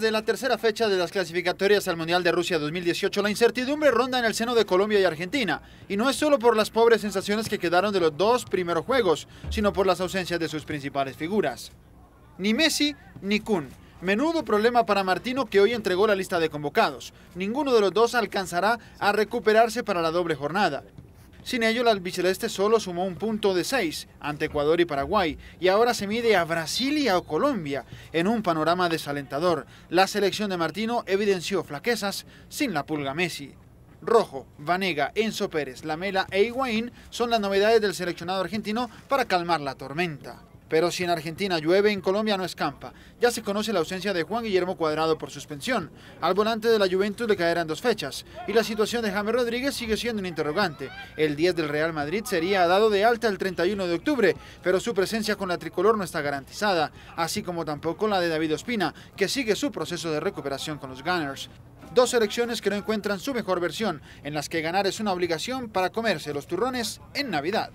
de la tercera fecha de las clasificatorias al Mundial de Rusia 2018, la incertidumbre ronda en el seno de Colombia y Argentina, y no es solo por las pobres sensaciones que quedaron de los dos primeros juegos, sino por las ausencias de sus principales figuras. Ni Messi ni Kun. Menudo problema para Martino que hoy entregó la lista de convocados. Ninguno de los dos alcanzará a recuperarse para la doble jornada. Sin ello, la albiceleste solo sumó un punto de 6 ante Ecuador y Paraguay y ahora se mide a Brasil y a Colombia en un panorama desalentador. La selección de Martino evidenció flaquezas sin la pulga Messi. Rojo, Vanega, Enzo Pérez, Lamela e Higuaín son las novedades del seleccionado argentino para calmar la tormenta. Pero si en Argentina llueve, en Colombia no escampa. Ya se conoce la ausencia de Juan Guillermo Cuadrado por suspensión. Al volante de la Juventus le caerán dos fechas. Y la situación de James Rodríguez sigue siendo un interrogante. El 10 del Real Madrid sería dado de alta el 31 de octubre, pero su presencia con la tricolor no está garantizada, así como tampoco la de David Ospina, que sigue su proceso de recuperación con los Gunners dos selecciones que no encuentran su mejor versión, en las que ganar es una obligación para comerse los turrones en Navidad.